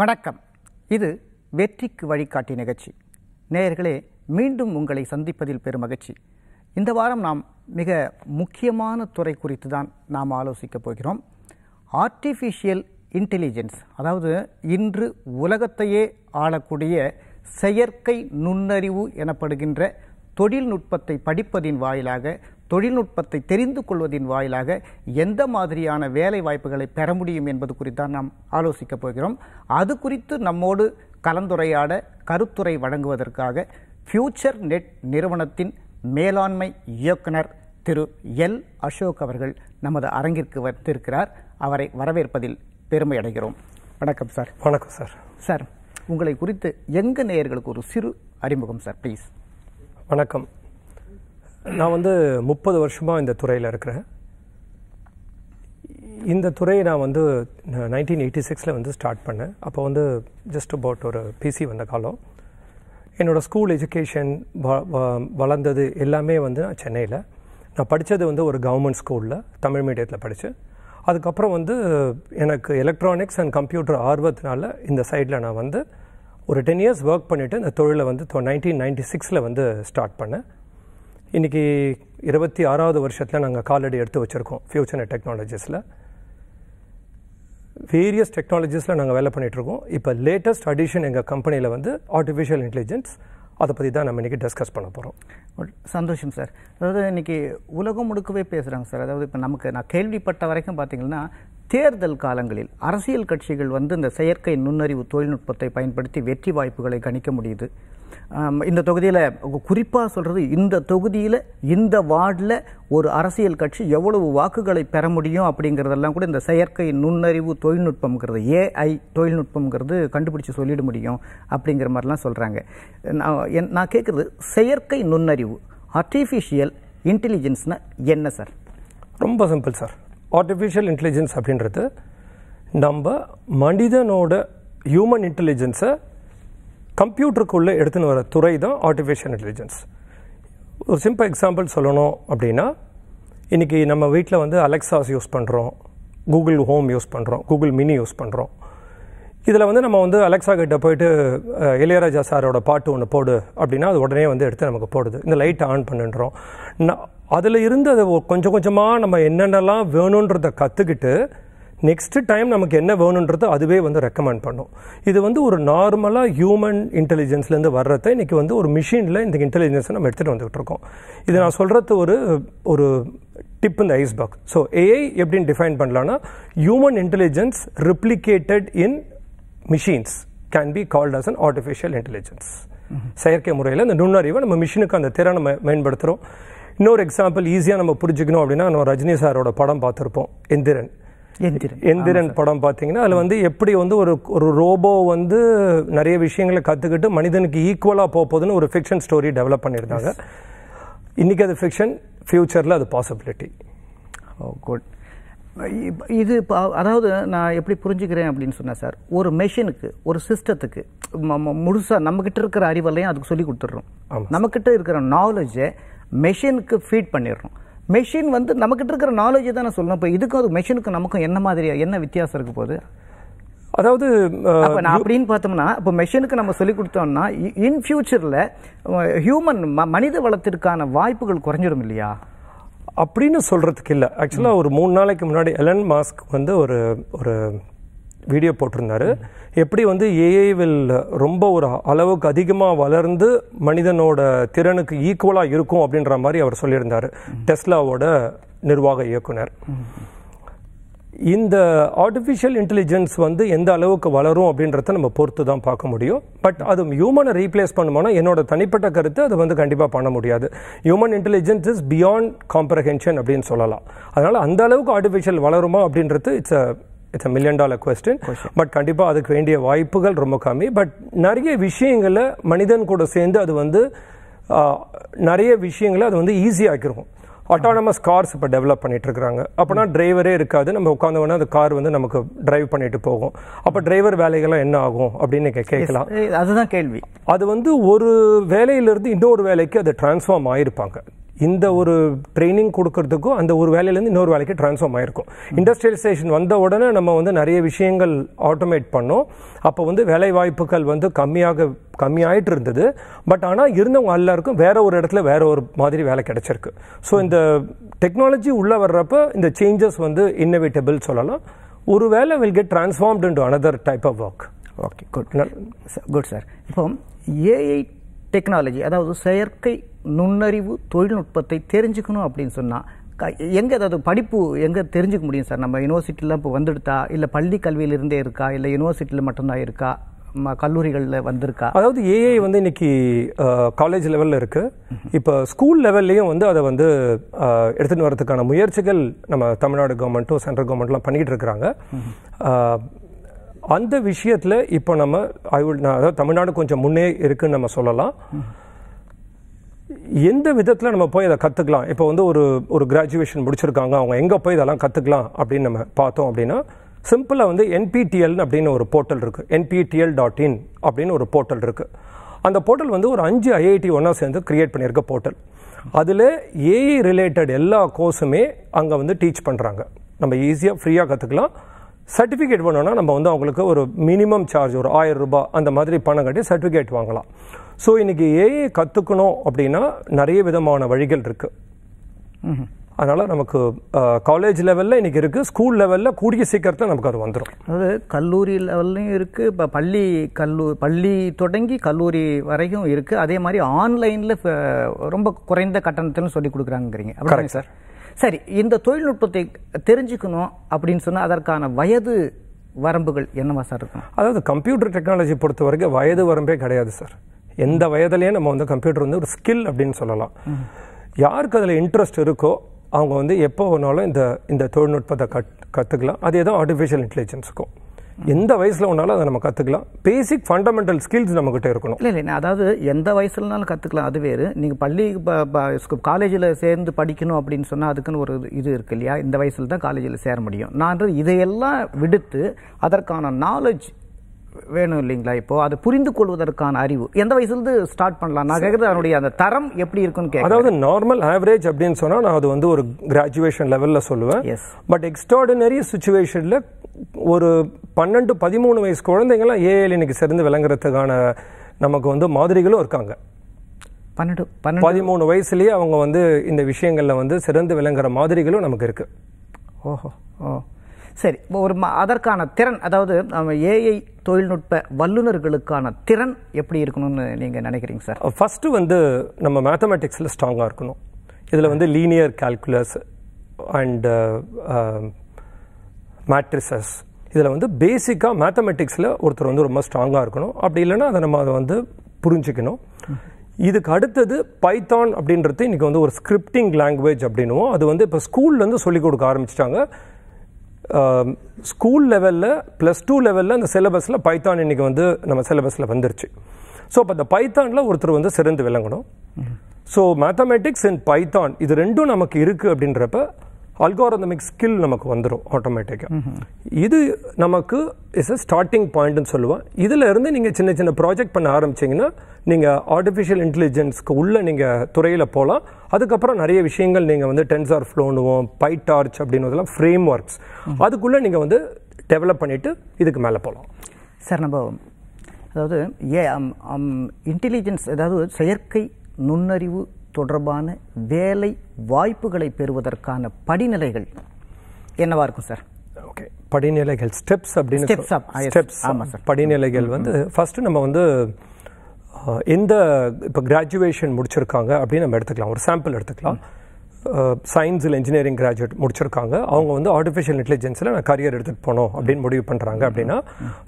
வணக்கம் இது வெற்றிக்கு வழிகாட்டி நிகழ்ச்சி நேயர்களே மீண்டும் உங்களை சந்திப்பதில் பெரும் மகிழ்ச்சி இந்த வாரம் நாம் மிக முக்கியமான துறை குறித்து தான் நாம் ஆலோசிக்கப் போகிறோம் ஆர்டிஃபிஷியல் இன்டெலிஜென்ஸ் அதாவது இன்று உலகத்தையே ஆளக்கூடிய செயற்கை நுண்ணறிவு எனப்படுகின்ற தொழில்நுட்பத்தை படிப்பதின் வாயிலாக தொழில்நுட்பத்தை தெரிந்து கொள்வதின் வாயிலாக எந்த மாதிரியான வேலை வாய்ப்புகளை பெற முடியும் என்பது குறித்தான் நாம் ஆலோசிக்கப் போகிறோம் அது குறித்து நம்மோடு கலந்துரையாட கருத்துரை வழங்குவதற்காக ஃபியூச்சர் நெட் நிறுவனத்தின் மேலாண்மை இயக்குனர் திரு எல் அசோக் அவர்கள் நமது அரங்கிற்கு வந்திருக்கிறார் அவரை வரவேற்பதில் பெருமை அடைகிறோம் வணக்கம் சார் வணக்கம் சார் சார் உங்களை குறித்து எங்க நேயர்களுக்கு ஒரு சிறு அறிமுகம் சார் ப்ளீஸ் வணக்கம் நான் வந்து முப்பது வருஷமாக இந்த துறையில் இருக்கிறேன் இந்த துறையை நான் வந்து நைன்டீன் எயிட்டி சிக்ஸில் வந்து ஸ்டார்ட் பண்ணேன் அப்போ வந்து ஜஸ்ட் அபவுட் ஒரு பிசி வந்த காலம் என்னோடய ஸ்கூல் எஜுகேஷன் வளர்ந்தது எல்லாமே வந்து நான் சென்னையில் நான் படித்தது வந்து ஒரு கவர்மெண்ட் ஸ்கூலில் தமிழ் மீடியத்தில் படித்தேன் அதுக்கப்புறம் வந்து எனக்கு எலக்ட்ரானிக்ஸ் அண்ட் கம்ப்யூட்டர் ஆர்வத்தினால இந்த சைடில் நான் வந்து ஒரு டென் இயர்ஸ் ஒர்க் பண்ணிவிட்டு இந்த தொழிலை வந்து நைன்டீன் நைன்டி சிக்ஸில் வந்து ஸ்டார்ட் பண்ணேன் இன்றைக்கி இருபத்தி ஆறாவது வருஷத்தில் நாங்கள் காலடி எடுத்து வச்சுருக்கோம் ஃபியூச்சர் டெக்னாலஜிஸில் வேரியஸ் டெக்னாலஜிஸில் நாங்கள் வேலை பண்ணிகிட்ருக்கோம் இப்போ லேட்டஸ்ட் அடிஷன் எங்கள் கம்பெனியில் வந்து ஆர்டிஃபிஷியல் இன்டெலிஜென்ஸ் அதை பற்றி தான் நம்ம இன்றைக்கி டிஸ்கஸ் பண்ண போகிறோம் சந்தோஷம் சார் அதாவது இன்றைக்கி உலகம் முழுக்கவே பேசுகிறாங்க சார் அதாவது இப்போ நமக்கு நான் கேள்விப்பட்ட வரைக்கும் பார்த்திங்கன்னா தேர்தல் காலங்களில் அரசியல் கட்சிகள் வந்து இந்த செயற்கை நுண்ணறிவு தொழில்நுட்பத்தை பயன்படுத்தி வெற்றி வாய்ப்புகளை கணிக்க முடியுது இந்த தொகுதியில் குறிப்பாக சொல்கிறது இந்த தொகுதியில் இந்த வார்டில் ஒரு அரசியல் கட்சி எவ்வளவு வாக்குகளை பெற முடியும் அப்படிங்கிறதெல்லாம் கூட இந்த செயற்கை நுண்ணறிவு தொழில்நுட்பம்ங்கிறது ஏஐ தொழில்நுட்பம்ங்கிறது கண்டுபிடிச்சு சொல்லிட முடியும் அப்படிங்கிற மாதிரிலாம் சொல்கிறாங்க நான் நான் கேட்குறது செயற்கை நுண்ணறிவு ஆர்டிஃபிஷியல் இன்டெலிஜென்ஸ்னால் என்ன சார் ரொம்ப சிம்பிள் சார் ஆர்டிஃபிஷியல் இன்டெலிஜென்ஸ் அப்படின்றது நம்ம மனிதனோட ஹியூமன் இன்டெலிஜென்ஸை கம்ப்யூட்டருக்குள்ளே எடுத்துன்னு வர துறை தான் ஆர்டிஃபிஷியல் இன்டெலிஜென்ஸ் ஒரு சிம்பிள் எக்ஸாம்பிள் சொல்லணும் அப்படின்னா இன்றைக்கி நம்ம வீட்டில் வந்து அலெக்ஸாஸ் யூஸ் பண்ணுறோம் கூகுள் ஹோம் யூஸ் பண்ணுறோம் கூகுள் மினி யூஸ் பண்ணுறோம் இதில் வந்து நம்ம வந்து அலெக்ஸா கிட்ட போயிட்டு இளையராஜா சாரோட பாட்டு ஒன்று போடு அப்படின்னா அது உடனே வந்து எடுத்து நமக்கு போடுது இந்த லைட் ஆன் பண்ணுன்றோம் நான் அதில் இருந்து அதை கொஞ்சம் கொஞ்சமாக நம்ம என்னென்னலாம் வேணுன்றதை கற்றுக்கிட்டு நெக்ஸ்ட்டு டைம் நமக்கு என்ன வேணுன்றதோ அதுவே வந்து ரெக்கமெண்ட் பண்ணும் இது வந்து ஒரு நார்மலாக ஹியூமன் இன்டெலிஜென்ஸ்லேருந்து வர்றத இன்றைக்கி வந்து ஒரு மிஷினில் இந்த இன்டெலிஜென்ஸை நம்ம எடுத்துகிட்டு வந்துகிட்டு இருக்கோம் இது நான் சொல்கிறது ஒரு ஒரு டிப் இந்த பாக் ஸோ ஏஐ எப்படின்னு டிஃபைன் பண்ணலான்னா human intelligence replicated in machines can be called as an artificial intelligence செயற்கை முறையில் இந்த நுண்ணறிவை நம்ம மிஷினுக்கு அந்த திறனை மேம்படுத்துகிறோம் இன்னொரு எக்ஸாம்பிள் ஈஸியாக நம்ம புரிஞ்சுக்கணும் அப்படின்னா நம்ம ரஜினி சாரோட படம் பார்த்துருப்போம் எந்திரன் எந்திரன் படம் பார்த்தீங்கன்னா அதில் வந்து எப்படி வந்து ஒரு ஒரு ரோபோ வந்து நிறைய விஷயங்களை கற்றுக்கிட்டு மனிதனுக்கு ஈக்குவலாக போகுதுன்னு ஒரு ஃபிக்ஷன் ஸ்டோரி டெவலப் பண்ணியிருந்தாங்க இன்றைக்கி அது ஃபிக்ஷன் ஃப்யூச்சரில் அது பாசிபிலிட்டி ஓ குட் இது அதாவது நான் எப்படி புரிஞ்சுக்கிறேன் அப்படின்னு சொன்னேன் சார் ஒரு மெஷினுக்கு ஒரு சிஸ்டத்துக்கு முழுசாக நம்மக்கிட்ட இருக்கிற அறிவாலையும் அதுக்கு சொல்லி கொடுத்துட்றோம் நம்மக்கிட்ட இருக்கிற நாலேஜை மெஷினுக்கு ஃபீட் பண்ணிடுறோம் மெஷின் வந்து நம்மக்கிட்ட இருக்கிற நாலேஜை தான் நான் சொல்லணும் இப்போ இதுக்கும் அது மெஷினுக்கும் நமக்கும் என்ன மாதிரியா என்ன வித்தியாசம் இருக்கு போது அதாவது நான் அப்படின்னு பார்த்தோம்னா இப்போ மெஷினுக்கு நம்ம சொல்லிக் கொடுத்தோம்னா இன் ஃபியூச்சரில் ஹியூமன் மனித வளத்திற்கான வாய்ப்புகள் குறைஞ்சிடும் இல்லையா அப்படின்னு சொல்கிறதுக்கு இல்லை ஆக்சுவலாக ஒரு மூணு நாளைக்கு முன்னாடி எலன் மாஸ்க் வந்து ஒரு ஒரு வீடியோ போட்டிருந்தாரு எப்படி வந்து ஏஐ வில் ரொம்ப ஒரு அளவுக்கு அதிகமாக வளர்ந்து மனிதனோட திறனுக்கு ஈக்குவலாக இருக்கும் அப்படின்ற மாதிரி அவர் சொல்லியிருந்தார் டெஸ்லாவோட நிர்வாக இயக்குனர் இந்த ஆர்டிஃபிஷியல் இன்டெலிஜென்ஸ் வந்து எந்த அளவுக்கு வளரும் அப்படின்றத நம்ம பொறுத்து தான் பார்க்க முடியும் பட் அது ஹியூமனை ரீப்ளேஸ் பண்ணுமோனா என்னோட தனிப்பட்ட கருத்து அது வந்து கண்டிப்பாக பண்ண முடியாது human intelligence is beyond comprehension அப்படின்னு சொல்லலாம் அதனால் அந்த அளவுக்கு ஆர்டிஃபிஷியல் வளருமா அப்படின்றது it's uh it's uh million dollar question but கண்டிப்பாக அதுக்கு வேண்டிய வாய்ப்புகள் ரொம்ப கம்மி பட் நிறைய விஷயங்களை மனிதன் கூட சேர்ந்து அது வந்து நிறைய விஷயங்களை அது வந்து ஈஸியாக்கிருக்கும் அட்டானமஸ் கார்ஸ் இப்போ டெவலப் பண்ணிட்டு இருக்கிறாங்க அப்போனா டிரைவரே இருக்காது நம்ம உட்காந்தவொடனே அந்த கார் வந்து நமக்கு டிரைவ் பண்ணிட்டு போகும் அப்போ டிரைவர் வேலைகள்லாம் என்ன ஆகும் அப்படின்னு நீங்கள் கேட்கலாம் அதுதான் கேள்வி அது வந்து ஒரு வேலையிலிருந்து இன்னொரு வேலைக்கு அது டிரான்ஸ்ஃபார்ம் ஆயிருப்பாங்க இந்த ஒரு ட்ரைனிங் கொடுக்கறதுக்கும் அந்த ஒரு வேலையிலேருந்து இன்னொரு வேலைக்கு ட்ரான்ஸ்ஃபார்ம் ஆகிருக்கும் இண்டஸ்ட்ரியலைசேஷன் வந்த உடனே நம்ம வந்து நிறைய விஷயங்கள் ஆட்டோமேட் பண்ணோம் அப்போ வந்து வேலை வாய்ப்புகள் வந்து கம்மியாக கம்மியாயிட்டு இருந்தது பட் ஆனால் இருந்தவங்க எல்லாருக்கும் வேற ஒரு இடத்துல வேற ஒரு மாதிரி வேலை கிடைச்சிருக்கு ஸோ இந்த டெக்னாலஜி உள்ளே வர்றப்ப இந்த சேஞ்சஸ் வந்து இன்னோவேட்டபிள் சொல்லலாம் ஒரு வேலை will get transformed another type of work okay good good sir இப்போ ஏஐ டெக்னாலஜி அதாவது செயற்கை நுண்ணறிவு தொழில்நுட்பத்தை தெரிஞ்சுக்கணும் அப்படின்னு சொன்னால் எங்கே அதாவது படிப்பு எங்கே தெரிஞ்சுக்க முடியும் சார் நம்ம யூனிவர்சிட்டியெலாம் இப்போ வந்துடுதா இல்லை பள்ளி கல்வியிலிருந்தே இருக்கா இல்லை யூனிவர்சிட்டியில் மட்டும்தான் இருக்கா கல்லூரிகளில் வந்திருக்கா அதாவது ஏஐ வந்து இன்னைக்கு காலேஜ் லெவலில் இருக்குது இப்போ ஸ்கூல் லெவல்லையும் வந்து அதை வந்து எடுத்துகிட்டு வரதுக்கான முயற்சிகள் நம்ம தமிழ்நாடு கவர்மெண்ட்டும் சென்ட்ரல் கவர்மெண்ட்லாம் பண்ணிகிட்டு இருக்கிறாங்க அந்த விஷயத்தில் இப்போ நம்ம அதாவது தமிழ்நாடு கொஞ்சம் முன்னே இருக்குன்னு நம்ம சொல்லலாம் எந்த விதத்தில் நம்ம போய் அதை கற்றுக்கலாம் இப்போ வந்து ஒரு ஒரு கிராஜுவேஷன் முடிச்சிருக்காங்க அவங்க எங்கே போய் இதெல்லாம் கற்றுக்கலாம் அப்படின்னு நம்ம பார்த்தோம் அப்படின்னா சிம்பிளாக வந்து என்பிடிஎல்னு அப்படின்னு ஒரு போர்ட்டல் இருக்குது என்பிடிஎல் டாட் இன் அப்படின்னு ஒரு போர்ட்டல் இருக்குது அந்த போர்ட்டல் வந்து ஒரு அஞ்சு ஐஐடி ஒன்றா சேர்ந்து க்ரியேட் பண்ணியிருக்க போர்ட்டல் அதில் ஏஐ ரிலேட்டட் எல்லா கோர்ஸுமே அங்கே வந்து டீச் பண்ணுறாங்க நம்ம ஈஸியாக ஃப்ரீயாக கற்றுக்கலாம் சர்டிஃபிகேட் வேணும்னா நம்ம வந்து அவங்களுக்கு ஒரு மினிமம் சார்ஜ் ஒரு ஆயிரம் ரூபாய் அந்த மாதிரி பணம் கட்டி சர்டிஃபிகேட் வாங்கலாம் ஸோ இன்றைக்கி ஏஐ கற்றுக்கணும் அப்படின்னா நிறைய விதமான வழிகள் இருக்குது அதனால் நமக்கு காலேஜ் லெவலில் இன்றைக்கி இருக்குது ஸ்கூல் லெவலில் கூடிய சீக்கிரத்தில் நமக்கு அது வந்துடும் அதாவது கல்லூரி லெவல்லையும் இருக்குது இப்போ பள்ளி கல்லூ பள்ளி தொடங்கி கல்லூரி வரைக்கும் இருக்குது அதே மாதிரி ஆன்லைனில் ரொம்ப குறைந்த கட்டணத்தில் சொல்லி கொடுக்குறாங்கிறீங்க அப்படி சார் சரி இந்த தொழில்நுட்பத்தை தெரிஞ்சுக்கணும் அப்படின்னு சொன்னால் அதற்கான வயது வரம்புகள் என்னவா சார் இருக்கும் அதாவது கம்ப்யூட்டர் டெக்னாலஜி பொறுத்த வரைக்கும் வயது வரம்பே கிடையாது சார் எந்த வயதுலேயும் நம்ம வந்து கம்ப்யூட்டர் வந்து ஒரு ஸ்கில் அப்படின்னு சொல்லலாம் யாருக்கு அதில் இன்ட்ரெஸ்ட் இருக்கோ அவங்க வந்து எப்போ வேணாலும் இந்த இந்த தொழில்நுட்பத்தை கத் கற்றுக்கலாம் அது எதுவும் ஆர்டிஃபிஷியல் இன்டெலிஜென்ஸுக்கும் எந்த வயசில் ஒன்றாலும் அதை நம்ம கற்றுக்கலாம் பேசிக் ஃபண்டமெண்டல் ஸ்கில்ஸ் நம்மக்கிட்ட இருக்கணும் இல்லை இல்லை அதாவது எந்த வயசுலனாலும் கற்றுக்கலாம் அது வேறு நீங்கள் பள்ளி காலேஜில் சேர்ந்து படிக்கணும் அப்படின்னு சொன்னால் அதுக்குன்னு ஒரு இது இருக்கு இல்லையா இந்த வயசில் தான் காலேஜில் சேர முடியும் நான் இதையெல்லாம் விடுத்து அதற்கான நாலேஜ் வேணும் இல்லைங்களா இப்போ அதை புரிந்து கொள்வதற்கான அறிவு எந்த வயசுலேருந்து ஸ்டார்ட் பண்ணலாம் நான் கேட்குறது அதனுடைய அந்த தரம் எப்படி இருக்குன்னு கேட்க அதாவது நார்மல் ஆவரேஜ் அப்படின்னு சொன்னால் நான் அது வந்து ஒரு கிராஜுவேஷன் லெவலில் சொல்லுவேன் பட் எக்ஸ்ட்ராடினரி சுச்சுவேஷனில் ஒரு பன்னெண்டு பதிமூணு வயசு குழந்தைங்களாம் ஏஐயில் இன்னைக்கு சிறந்து விளங்குறதுக்கான நமக்கு வந்து மாதிரிகளும் இருக்காங்க பன்னெண்டு பதிமூணு வயசுலேயே அவங்க வந்து இந்த விஷயங்களில் வந்து சிறந்து விளங்குற மாதிரிகளும் நமக்கு இருக்குது ஓஹோ ஓ சரி ஒரு அதற்கான திறன் அதாவது நம்ம ஏஐ தொழில்நுட்ப வல்லுநர்களுக்கான திறன் எப்படி இருக்கணும்னு நீங்கள் நினைக்கிறீங்க சார் ஃபஸ்ட்டு வந்து நம்ம மேத்தமெட்டிக்ஸில் ஸ்ட்ராங்காக இருக்கணும் இதில் வந்து லீனியர் கால்குலஸ் அண்டு மேட்ரிசஸ் இதில் வந்து பேசிக்காக மேத்தமெட்டிக்ஸில் ஒருத்தர் வந்து ரொம்ப ஸ்ட்ராங்காக இருக்கணும் அப்படி இல்லைன்னா அதை நம்ம அதை வந்து புரிஞ்சிக்கணும் இதுக்கு அடுத்தது பைத்தான் அப்படின்றது இன்றைக்கி வந்து ஒரு ஸ்கிரிப்டிங் லாங்குவேஜ் அப்படின்னுவோம் அது வந்து இப்போ ஸ்கூல்லேருந்து சொல்லிக் கொடுக்க ஆரம்பிச்சிட்டாங்க ஸ்கூல் லெவலில் ப்ளஸ் டூ லெவலில் அந்த சிலபஸில் பைத்தான் இன்றைக்கி வந்து நம்ம சிலபஸில் வந்துருச்சு ஸோ அப்போ அந்த பைத்தானில் ஒருத்தர் வந்து சிறந்து விளங்கணும் ஸோ மேத்தமெட்டிக்ஸ் அண்ட் பைத்தான் இது ரெண்டும் நமக்கு இருக்குது அப்படின்றப்ப அல்காரதமிக் ஸ்கில் நமக்கு வந்துடும் ஆட்டோமேட்டிக்காக இது நமக்கு இஸ் அ ஸ்டார்டிங் பாயிண்ட்டுன்னு சொல்லுவோம் இதில் இருந்து நீங்கள் சின்ன சின்ன ப்ராஜெக்ட் பண்ண ஆரம்பிச்சிங்கன்னா நீங்கள் ஆர்டிஃபிஷியல் இன்டெலிஜென்ஸ்க்கு உள்ளே நீங்கள் துறையில் போகலாம் அதுக்கப்புறம் நிறைய விஷயங்கள் நீங்கள் வந்து டென்சார் ஃப்ளோனுவோம் டார்ச் அப்படின்றதெல்லாம் ஃப்ரேம் ஒர்க்ஸ் அதுக்குள்ளே நீங்கள் வந்து டெவலப் பண்ணிவிட்டு இதுக்கு மேலே போகலாம் சார் நம்ம அதாவது ஏ இன்டெலிஜென்ஸ் அதாவது செயற்கை நுண்ணறிவு தொடர்பான வேலை வாய்ப்புகளை பெறுவதற்கான படிநிலைகள் என்னவா இருக்கும் சார் ஓகே படிநிலைகள் ஸ்டெப்ஸ் அப்படின்னு ஸ்டெப்ஸ் ah, ஆமாம் சார் படிநிலைகள் வந்து ஃபஸ்ட்டு நம்ம வந்து எந்த இப்போ கிராஜுவேஷன் முடிச்சிருக்காங்க அப்படின்னு நம்ம எடுத்துக்கலாம் ஒரு சாம்பிள் எடுத்துக்கலாம் சயின்ஸில் இன்ஜினியரிங் கிராஜுவேட் முடிச்சிருக்காங்க அவங்க வந்து ஆர்டிஃபிஷியல் இன்டெலிஜென்ஸில் நான் கரியர் எடுத்துகிட்டு போகணும் அப்படின்னு முடிவு பண்ணுறாங்க அப்படின்னா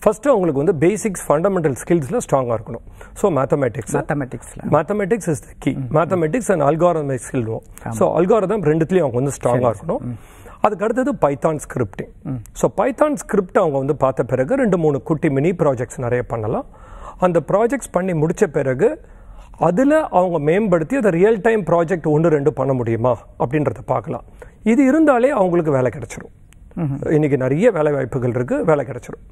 ஃபஸ்ட்டு அவங்களுக்கு வந்து பேசிக்ஸ் ஃபண்டமெண்டல் ஸ்கில்ஸில் ஸ்ட்ராங்காக இருக்கணும் so mathematics mathematics mathematics is the key mathematics and algorithmic ஸ்கில்வோம் ஸோ அல்காரதம் ரெண்டுத்துலேயும் அவங்க வந்து ஸ்ட்ராங்காக இருக்கணும் அதுக்கு அடுத்தது Python scripting so Python script அவங்க வந்து பார்த்த பிறகு ரெண்டு மூணு குட்டி மினி ப்ராஜெக்ட்ஸ் நிறைய பண்ணலாம் அந்த ப்ராஜெக்ட்ஸ் பண்ணி முடித்த பிறகு அதில் அவங்க மேம்படுத்தி அதை ரியல் டைம் ப்ராஜெக்ட் ஒன்று ரெண்டு பண்ண முடியுமா அப்படின்றத பார்க்கலாம் இது இருந்தாலே அவங்களுக்கு வேலை கிடச்சிரும் இன்றைக்கி நிறைய வேலை வாய்ப்புகள் இருக்குது வேலை கிடச்சிரும்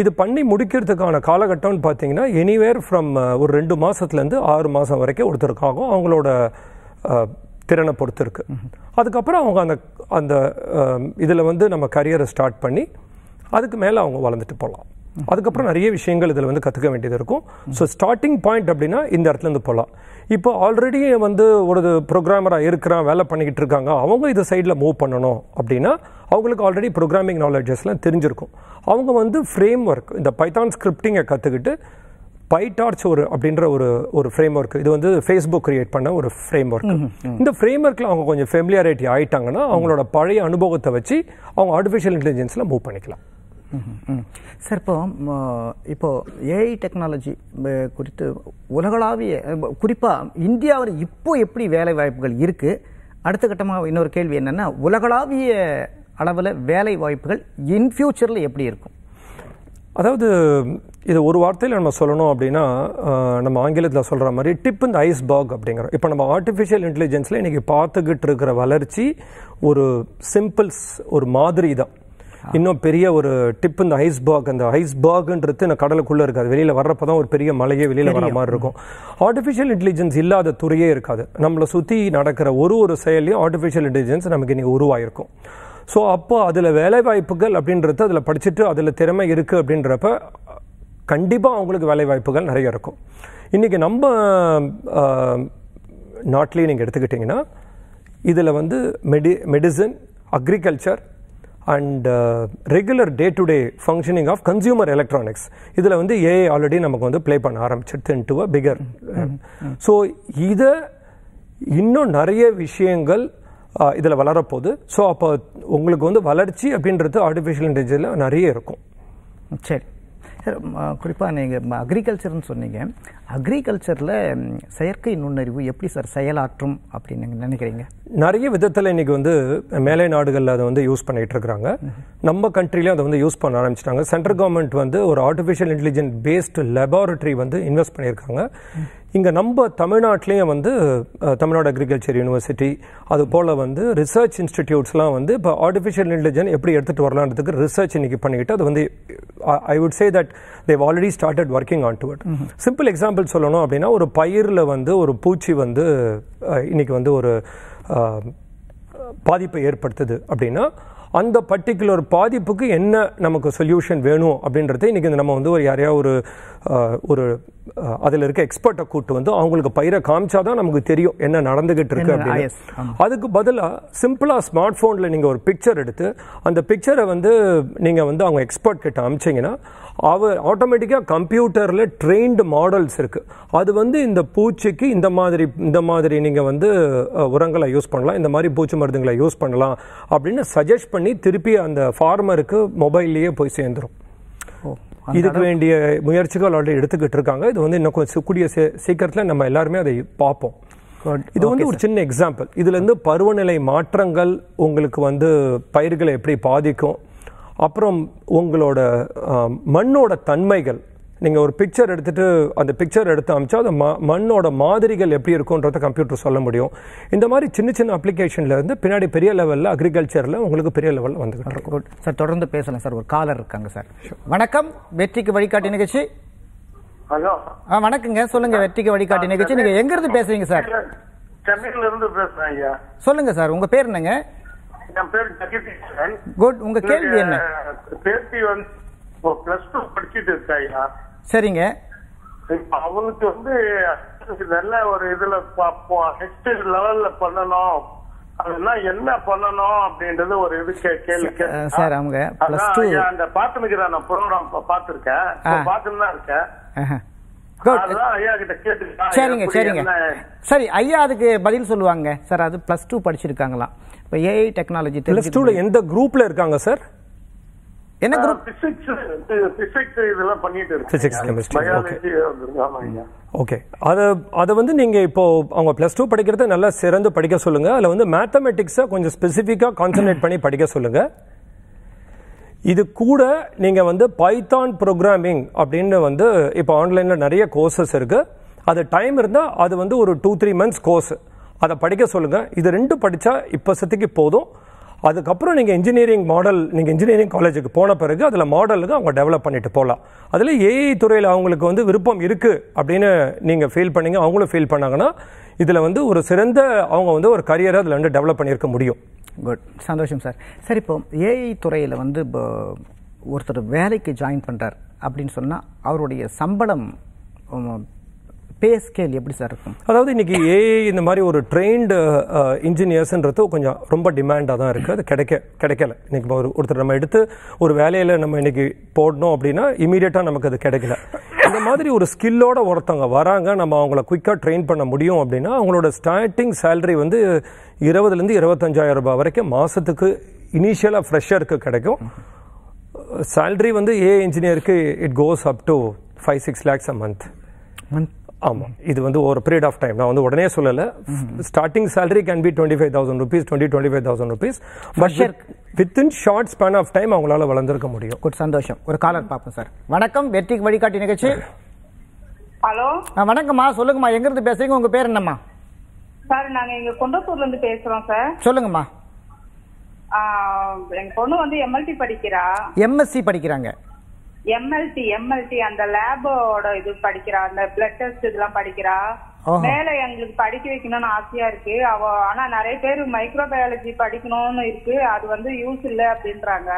இது பண்ணி முடிக்கிறதுக்கான காலகட்டம்னு பார்த்தீங்கன்னா எனிவேர் ஃப்ரம் ஒரு ரெண்டு மாதத்துலேருந்து ஆறு மாதம் வரைக்கும் ஒருத்தருக்காகும் அவங்களோட திறனை பொறுத்து இருக்குது அதுக்கப்புறம் அவங்க அந்த அந்த இதில் வந்து நம்ம கரியரை ஸ்டார்ட் பண்ணி அதுக்கு மேலே அவங்க வளர்ந்துட்டு போகலாம் அதுக்கப்புறம் நிறைய விஷயங்கள் இதில் வந்து கற்றுக்க வேண்டியது இருக்கும் ஸோ ஸ்டார்டிங் பாயிண்ட் அப்படின்னா இந்த இடத்துலேருந்து போகலாம் இப்போ ஆல்ரெடி வந்து ஒரு ப்ரோக்ராமராக இருக்கிறான் வேலை பண்ணிக்கிட்டு இருக்காங்க அவங்க இது சைடில் மூவ் பண்ணணும் அப்படின்னா அவங்களுக்கு ஆல்ரெடி ப்ரோக்ராமிங் நாலேஜஸ்லாம் தெரிஞ்சிருக்கும் அவங்க வந்து ஃப்ரேம் ஒர்க் இந்த பைத்தான் ஸ்கிரிப்டிங்கை கற்றுக்கிட்டு பைடார்ச் ஒரு அப்படின்ற ஒரு ஒரு ஃப்ரேம் ஒர்க் இது வந்து ஃபேஸ்புக் கிரியேட் பண்ண ஒரு ஃப்ரேம் ஒர்க் இந்த ஃப்ரேம் ஒர்க்கில் அவங்க கொஞ்சம் ஃபெமிலியாரிட்டி ஆகிட்டாங்கன்னா அவங்களோட பழைய அனுபவத்தை வச்சு அவங்க ஆர்டிஃபிஷியல் இன்டெலிஜென்ஸில் மூவ் பண்ணிக்கலாம் சார் இப்போ இப்போது ஏஐ டெக்னாலஜி குறித்து உலகளாவிய குறிப்பாக இந்தியாவில் இப்போ எப்படி வேலை வாய்ப்புகள் இருக்குது அடுத்த கட்டமாக இன்னொரு கேள்வி என்னென்னா உலகளாவிய அளவில் வேலை வாய்ப்புகள் இன் ஃப்யூச்சரில் எப்படி இருக்கும் அதாவது இது ஒரு வார்த்தையில் நம்ம சொல்லணும் அப்படின்னா நம்ம ஆங்கிலத்தில் சொல்கிற மாதிரி டிப் இந்த ஐஸ் பாக் அப்படிங்கிற இப்போ நம்ம ஆர்டிஃபிஷியல் இன்டெலிஜென்ஸில் இன்றைக்கி பார்த்துக்கிட்டு இருக்கிற வளர்ச்சி ஒரு சிம்பிள்ஸ் ஒரு மாதிரி தான் இன்னும் பெரிய ஒரு டிப் இந்த ஐஸ்பர்க் அந்த ஐஸ்பர்க்ன்றது நான் கடலுக்குள்ளே இருக்காது வெளியில் வர்றப்போ தான் ஒரு பெரிய மலையே வெளியில் வர மாதிரி இருக்கும் ஆர்டிஃபிஷியல் இன்டெலிஜென்ஸ் இல்லாத துறையே இருக்காது நம்மளை சுற்றி நடக்கிற ஒரு ஒரு செயலையும் ஆர்டிஃபிஷியல் இன்டெலிஜென்ஸ் நமக்கு இன்றைக்கி உருவாயிருக்கும் ஸோ அப்போ அதில் வேலைவாய்ப்புகள் அப்படின்றது அதில் படிச்சுட்டு அதில் திறமை இருக்குது அப்படின்றப்ப கண்டிப்பாக அவங்களுக்கு வேலைவாய்ப்புகள் நிறைய இருக்கும் இன்றைக்கி நம்ம நாட்டிலையும் நீங்கள் எடுத்துக்கிட்டிங்கன்னா இதில் வந்து medi medicine agriculture and regular day to day functioning of consumer electronics இதில் வந்து ஏஐ ஆல்ரெடி நமக்கு வந்து ப்ளே பண்ண ஆரம்பிச்சிருது in to uh, a bigger so இதை இன்னும் நிறைய விஷயங்கள் uh, இதில் வளரப்போகுது ஸோ அப்போ உங்களுக்கு வந்து வளர்ச்சி அப்படின்றது ஆர்டிஃபிஷியல் இன்டெலிஜென்ஸில் நிறைய இருக்கும் சரி சார் குறிப்பாக நீங்கள் அக்ரிகல்ச்சர்னு சொன்னீங்க அக்ரிகல்ச்சரில் செயற்கை நுண்ணறிவு எப்படி சார் செயலாற்றும் அப்படின்னு நீங்கள் நினைக்கிறீங்க நிறைய விதத்தில் இன்றைக்கி வந்து மேலை நாடுகளில் அதை வந்து யூஸ் பண்ணிகிட்டு இருக்கிறாங்க நம்ம கண்ட்ரிலையும் அதை வந்து யூஸ் பண்ண ஆரம்பிச்சிட்டாங்க சென்ட்ரல் கவர்மெண்ட் வந்து ஒரு ஆர்டிஃபிஷியல் இன்டெலிஜென்ட் பேஸ்டு லெபார்டரி வந்து இன்வெஸ்ட் பண்ணியிருக்காங்க இங்கே நம்ம தமிழ்நாட்டிலையும் வந்து தமிழ்நாடு அக்ரிகல்ச்சர் யூனிவர்சிட்டி அது போல் வந்து ரிசர்ச் இன்ஸ்டிடியூட்ஸ்லாம் வந்து இப்போ ஆர்டிஃபிஷியல் இன்டெலிஜென்ட் எப்படி எடுத்துகிட்டு வரலான்றதுக்கு ரிசர்ச் இன்றைக்கி பண்ணிக்கிட்டு அது வந்து I would say that they already started working on to it simple example சொல்லணும் அப்படின்னா ஒரு பயிரில் வந்து ஒரு பூச்சி வந்து இன்றைக்கி வந்து ஒரு பாதிப்பை ஏற்படுத்துது அப்படின்னா அந்த பர்டிகுலர் பாதிப்புக்கு என்ன நமக்கு சொல்யூஷன் வேணும் அப்படின்றத இன்றைக்கி நம்ம வந்து ஒரு யாரையா ஒரு ஒரு அதில் இருக்க எக்ஸ்பர்ட்டை கூட்டு வந்து அவங்களுக்கு பயிரை காமிச்சா நமக்கு தெரியும் என்ன நடந்துகிட்டு இருக்கு அப்படின்னு அதுக்கு பதிலாக சிம்பிளாக ஸ்மார்ட் ஃபோனில் நீங்கள் ஒரு பிக்சர் எடுத்து அந்த பிக்சரை வந்து நீங்கள் வந்து அவங்க எக்ஸ்பர்ட் கிட்ட அமிச்சிங்கன்னா அவர் ஆட்டோமேட்டிக்காக கம்ப்யூட்டரில் ட்ரெயின்டு மாடல்ஸ் இருக்குது அது வந்து இந்த பூச்சிக்கு இந்த மாதிரி இந்த மாதிரி நீங்கள் வந்து உரங்களை யூஸ் பண்ணலாம் இந்த மாதிரி பூச்சி மருந்துங்களை யூஸ் பண்ணலாம் அப்படின்னு சஜஸ்ட் பண்ணி திருப்பி அந்த ஃபார்மருக்கு மொபைல்லையே போய் சேர்ந்துடும் இதுக்கு வேண்டிய முயற்சிகள் ஆல்ரெடி எடுத்துக்கிட்டு இருக்காங்க இது வந்து இன்னும் கொஞ்சம் கூடிய சீக்கிரத்தில் நம்ம எல்லாருமே அதை பார்ப்போம் இது வந்து ஒரு சின்ன எக்ஸாம்பிள் இதுலேருந்து பருவநிலை மாற்றங்கள் உங்களுக்கு வந்து பயிர்களை எப்படி பாதிக்கும் அப்புறம் உங்களோட மண்ணோட தன்மைகள் நீங்கள் ஒரு பிக்சர் எடுத்துகிட்டு அந்த பிக்சர் எடுத்து அமைச்சா அந்த ம மண்ணோட மாதிரிகள் எப்படி இருக்குன்றத கம்ப்யூட்டர் சொல்ல முடியும் இந்த மாதிரி சின்ன சின்ன அப்ளிகேஷன்லேருந்து பின்னாடி பெரிய லெவலில் அக்ரிகல்ச்சரில் உங்களுக்கு பெரிய லெவலில் வந்துக்கிட்டு சார் தொடர்ந்து பேசலாம் சார் ஒரு காலர் இருக்காங்க சார் வணக்கம் வெற்றிக்கு வழிகாட்டி நிகழ்ச்சி ஹலோ ஆ வணக்கங்க சொல்லுங்கள் வெற்றிக்கு வழிகாட்டி நிகழ்ச்சி நீங்கள் எங்கேருந்து பேசுகிறீங்க சார் சென்னையிலேருந்து பேசுகிறேன் ஐயா சொல்லுங்கள் சார் உங்கள் பேர் என்னங்க என் பேர் ஜெகதீஸ்வரன் குட் உங்க கேள்வி என்ன பேத்தி வந்து பிளஸ் டூ படிச்சுட்டு இருக்காயா சரிங்க அவனுக்கு வந்து நல்ல ஒரு இதுல நெக்ஸ்ட் லெவல்ல பண்ணணும் அதெல்லாம் என்ன பண்ணணும் அப்படின்றது ஒரு இது கேள்வி சார் அவங்க அந்த பார்த்துனுக்குறேன் நான் ப்ரோக்ராம் பார்த்துருக்கேன் பார்த்துன்னு தான் இருக்கேன் சரிங்க சரிங்க சரி ஐயா அதுக்கு பதில் சொல்லுவாங்க சார் அது பிளஸ் டூ படிச்சிருக்காங்களா இப்போ ஏஐ டெக்னாலஜி ப்ளஸ் டூவில் எந்த குரூப்ல இருக்காங்க சார் என்ன குரூப் பிசிக்ஸ் பிசிக்ஸ் இதெல்லாம் பண்ணிட்டு இருக்கு பிசிக்ஸ் கெமிஸ்ட்ரி ஓகே அதை அதை வந்து நீங்கள் இப்போ அவங்க ப்ளஸ் டூ படிக்கிறத நல்லா சிறந்து படிக்க சொல்லுங்கள் அதில் வந்து மேத்தமெட்டிக்ஸை கொஞ்சம் ஸ்பெசிஃபிக்காக கான்சன்ட்ரேட் பண்ணி படிக்க சொல்லுங்கள் இது கூட நீங்கள் வந்து பைத்தான் ப்ரோக்ராமிங் அப்படின்னு வந்து இப்போ ஆன்லைனில் நிறைய கோர்சஸ் இருக்குது அது டைம் இருந்தால் அது வந்து ஒரு டூ த்ரீ மந்த்ஸ் கோர்ஸ் அதை படிக்க சொல்லுங்கள் இது ரெண்டும் படித்தா இப்போ சத்திக்கு போதும் அதுக்கப்புறம் நீங்கள் இன்ஜினியரிங் மாடல் நீங்கள் இன்ஜினியரிங் காலேஜுக்கு போன பிறகு அதில் மாடலுக்கு அவங்க டெவலப் பண்ணிட்டு போகலாம் அதில் ஏஐ துறையில் அவங்களுக்கு வந்து விருப்பம் இருக்குது அப்படின்னு நீங்கள் ஃபீல் பண்ணீங்க அவங்களும் ஃபீல் பண்ணாங்கன்னா இதில் வந்து ஒரு சிறந்த அவங்க வந்து ஒரு கரியரை அதில் வந்து டெவலப் பண்ணியிருக்க முடியும் குட் சந்தோஷம் சார் சார் இப்போ ஏஐ துறையில் வந்து இப்போ ஒருத்தர் வேலைக்கு ஜாயின் பண்ணுறார் அப்படின்னு சொன்னால் அவருடைய சம்பளம் பே ஸ்கேல் எப்படி சார் இருக்கும் அதாவது இன்றைக்கி ஏஐ இந்த மாதிரி ஒரு ட்ரெயின்டு இன்ஜினியர்ஸ்ன்றது கொஞ்சம் ரொம்ப டிமாண்டாக தான் இருக்குது அது கிடைக்க கிடைக்கல இன்றைக்கி ஒரு ஒருத்தர் நம்ம எடுத்து ஒரு வேலையில் நம்ம இன்றைக்கி போடணும் அப்படின்னா இமீடியட்டாக நமக்கு அது கிடைக்கல இந்த மாதிரி ஒரு ஸ்கில்லோட ஒருத்தவங்க வராங்க நம்ம அவங்கள குயிக்காக ட்ரெயின் பண்ண முடியும் அப்படின்னா அவங்களோட ஸ்டார்டிங் சேலரி வந்து இருபதுலேருந்து இருபத்தஞ்சாயிரம் ரூபாய் வரைக்கும் மாதத்துக்கு இனிஷியலாக ஃப்ரெஷ்ஷருக்கு கிடைக்கும் சேல்ரி வந்து ஏ இன்ஜினியருக்கு it goes up to five six lakhs a month month ஆமாம் இது வந்து ஒரு பீரியட் ஆஃப் டைம் நான் வந்து உடனே சொல்லலை starting salary can be twenty five thousand rupees twenty twenty five thousand rupees but in short span of time அவங்களால வளர்ந்துருக்க முடியும் குட் சந்தோஷம் ஒரு காலர் பார்ப்போம் சார் வணக்கம் வெற்றிக்கு வழிகாட்டி நிகழ்ச்சி ஹலோ வணக்கம்மா சொல்லுங்கம்மா எங்கிருந்து பேசுறீங்க உங்கள் பேர் என்னம்மா சார் நாங்கள் எங்கள் குண்டத்தூர்ல பேசுகிறோம் சார் சொல்லுங்கம்மா எங்கள் பொண்ணு வந்து எம்எல்டி படிக்கிறா எம்எஸ்சி படிக்கிறாங்க எம்எல்டி எம்எல்டி அந்த லேபோட இது படிக்கிறா அந்த பிளட் டெஸ்ட் இதெல்லாம் படிக்கிறா மேல எங்களுக்கு படிக்க வைக்கணும்னு ஆசையா இருக்கு அவ ஆனா நிறைய பேர் மைக்ரோ பயாலஜி படிக்கணும்னு இருக்கு அது வந்து யூஸ் இல்ல அப்படின்றாங்க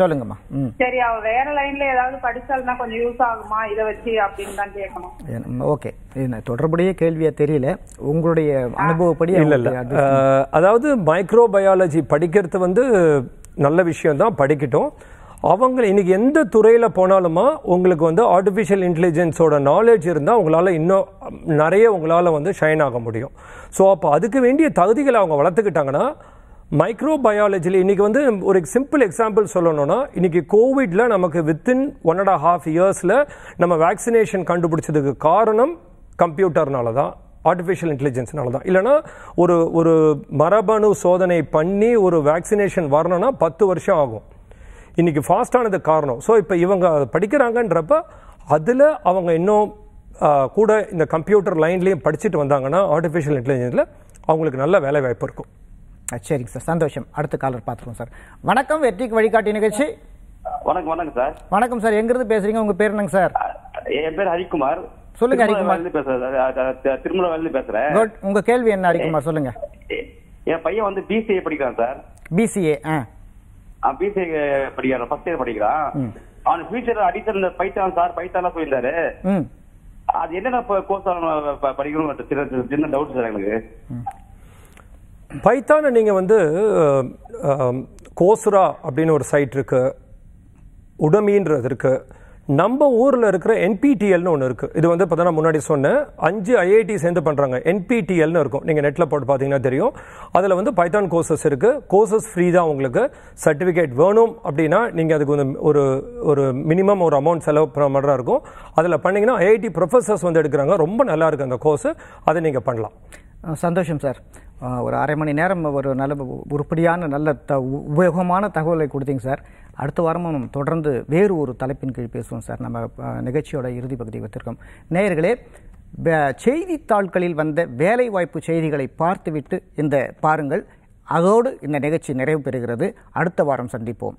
சொல்லுங்கம்மா சரி அவ வேற லைன்ல ஏதாவது படிச்சாலும் கொஞ்சம் யூஸ் ஆகுமா இதை வச்சு அப்படின்னு தான் கேட்கணும் ஓகே தொடர்புடைய கேள்வியா தெரியல உங்களுடைய அனுபவப்படி இல்ல இல்ல அதாவது மைக்ரோ பயாலஜி படிக்கிறது வந்து நல்ல விஷயம் தான் படிக்கட்டும் அவங்க இன்றைக்கி எந்த துறையில் போனாலுமா உங்களுக்கு வந்து ஆர்டிஃபிஷியல் இன்டெலிஜென்ஸோட நாலேஜ் இருந்தால் உங்களால் இன்னும் நிறைய உங்களால் வந்து ஷைன் ஆக முடியும் ஸோ அப்போ அதுக்கு வேண்டிய தகுதிகளை அவங்க வளர்த்துக்கிட்டாங்கன்னா மைக்ரோ பயாலஜியில் இன்றைக்கி வந்து ஒரு சிம்பிள் எக்ஸாம்பிள் சொல்லணும்னா இன்றைக்கி கோவிட்ல நமக்கு வித்தின் ஒன் அண்ட் ஹாஃப் இயர்ஸில் நம்ம வேக்சினேஷன் கண்டுபிடிச்சதுக்கு காரணம் கம்ப்யூட்டர்னால தான் ஆர்டிஃபிஷியல் இன்டெலிஜென்ஸ்னால தான் இல்லைனா ஒரு ஒரு மரபணு சோதனை பண்ணி ஒரு வேக்சினேஷன் வரணும்னா பத்து வருஷம் ஆகும் இன்றைக்கி ஃபாஸ்டானது காரணம் ஸோ இப்போ இவங்க படிக்கிறாங்கன்றப்ப அதில் அவங்க இன்னும் கூட இந்த கம்ப்யூட்டர் லைன்லேயும் படிச்சுட்டு வந்தாங்கன்னா ஆர்டிஃபிஷியல் இன்டெலிஜென்ஸில் அவங்களுக்கு நல்ல வேலை வாய்ப்பு இருக்கும் சரிங்க சார் சந்தோஷம் அடுத்த காலர் பார்த்துருவோம் சார் வணக்கம் வெற்றிக்கு வழிகாட்டி நிகழ்ச்சி வணக்கம் வணக்கம் சார் வணக்கம் சார் எங்கிருந்து பேசுறீங்க உங்க பேர் என்னங்க சார் என் பேர் ஹரிக்குமார் சொல்லுங்க ஹரிக்குமார் பேசுறேன் திருமணம் பேசுறேன் உங்க கேள்வி என்ன ஹரிக்குமார் சொல்லுங்க என் பையன் வந்து பிசிஏ படிக்கிறான் சார் பிசிஏ ஆ பிசே படிக்கிறான் ஃபர்ஸ்ட் இயர் படிக்கிறான் அவன் ஃபியூச்சர் அடித்தல் பைத்தான் சார் பைத்தான்லாம் போயிருந்தாரு அது என்னென்ன கோர்ஸ் படிக்கணும் சின்ன சின்ன டவுட் சார் எனக்கு பைத்தான நீங்க வந்து கோசுரா அப்படின்னு ஒரு சைட் இருக்கு உடமின்றது இருக்கு நம்ம ஊரில் இருக்கிற என்பிடிஎல்னு ஒன்று இருக்குது இது வந்து பார்த்தோன்னா முன்னாடி சொன்னேன் அஞ்சு ஐஐடி சேர்ந்து பண்ணுறாங்க என்பிடிஎல்னு இருக்கும் நீங்கள் நெட்டில் போட்டு பார்த்தீங்கன்னா தெரியும் அதில் வந்து பைத்தான் கோர்சஸ் இருக்குது கோர்சஸ் ஃப்ரீ தான் உங்களுக்கு சர்டிஃபிகேட் வேணும் அப்படின்னா நீங்கள் அதுக்கு வந்து ஒரு ஒரு மினிமம் ஒரு அமௌண்ட் செலவு மாதிரி இருக்கும் அதில் பண்ணிங்கன்னா ஐஐடி ப்ரொஃபஸர்ஸ் வந்து எடுக்கிறாங்க ரொம்ப நல்லா இருக்குது அந்த கோர்ஸு அதை நீங்கள் பண்ணலாம் சந்தோஷம் சார் ஒரு அரை மணி நேரம் ஒரு நல்ல உருப்படியான நல்ல த உபயோகமான தகவலை கொடுத்தீங்க சார் அடுத்த வாரமும் நம்ம தொடர்ந்து வேறு ஒரு தலைப்பின் கீழ் பேசுவோம் சார் நம்ம நிகழ்ச்சியோட இறுதி பகுதி வைத்திருக்கோம் நேயர்களே செய்தித்தாள்களில் வந்த வேலைவாய்ப்பு செய்திகளை பார்த்துவிட்டு இந்த பாருங்கள் அதோடு இந்த நிகழ்ச்சி நிறைவு பெறுகிறது அடுத்த வாரம் சந்திப்போம்